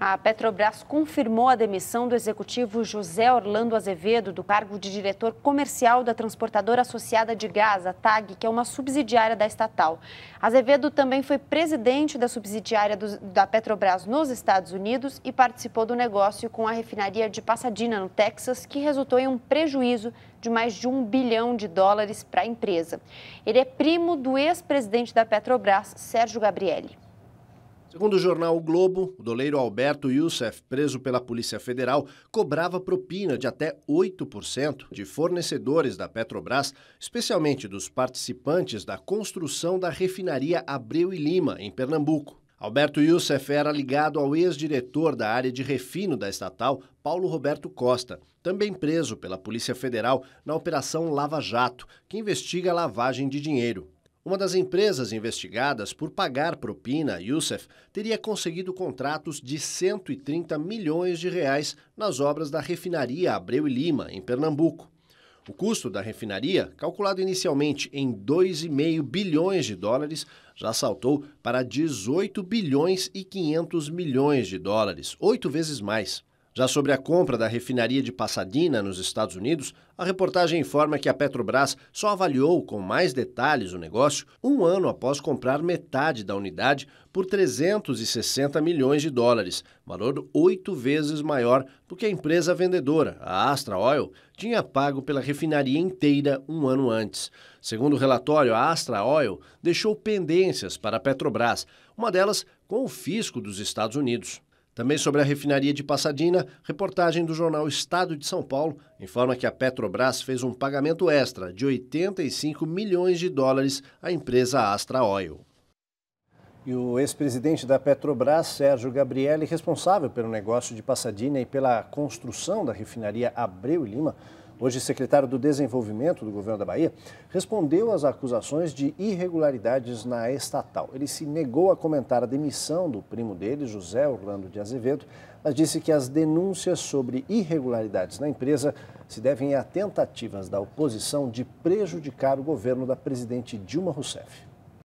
A Petrobras confirmou a demissão do executivo José Orlando Azevedo do cargo de diretor comercial da transportadora associada de gás, a TAG, que é uma subsidiária da estatal. Azevedo também foi presidente da subsidiária do, da Petrobras nos Estados Unidos e participou do negócio com a refinaria de Pasadena, no Texas, que resultou em um prejuízo de mais de um bilhão de dólares para a empresa. Ele é primo do ex-presidente da Petrobras, Sérgio Gabrielli. Segundo o jornal o Globo, o doleiro Alberto Youssef, preso pela Polícia Federal, cobrava propina de até 8% de fornecedores da Petrobras, especialmente dos participantes da construção da refinaria Abreu e Lima, em Pernambuco. Alberto Youssef era ligado ao ex-diretor da área de refino da estatal, Paulo Roberto Costa, também preso pela Polícia Federal na Operação Lava Jato, que investiga lavagem de dinheiro. Uma das empresas investigadas por pagar propina, Youssef, teria conseguido contratos de 130 milhões de reais nas obras da refinaria Abreu e Lima, em Pernambuco. O custo da refinaria, calculado inicialmente em 2,5 bilhões de dólares, já saltou para 18 bilhões e 500 milhões de dólares, oito vezes mais. Já sobre a compra da refinaria de Pasadena, nos Estados Unidos, a reportagem informa que a Petrobras só avaliou com mais detalhes o negócio um ano após comprar metade da unidade por 360 milhões de dólares, valor oito vezes maior do que a empresa vendedora, a Astra Oil, tinha pago pela refinaria inteira um ano antes. Segundo o relatório, a Astra Oil deixou pendências para a Petrobras, uma delas com o fisco dos Estados Unidos. Também sobre a refinaria de Passadina, reportagem do jornal Estado de São Paulo informa que a Petrobras fez um pagamento extra de 85 milhões de dólares à empresa Astra Oil. E o ex-presidente da Petrobras, Sérgio Gabrielli, responsável pelo negócio de Passadina e pela construção da refinaria Abreu e Lima, hoje secretário do Desenvolvimento do governo da Bahia, respondeu às acusações de irregularidades na estatal. Ele se negou a comentar a demissão do primo dele, José Orlando de Azevedo, mas disse que as denúncias sobre irregularidades na empresa se devem a tentativas da oposição de prejudicar o governo da presidente Dilma Rousseff.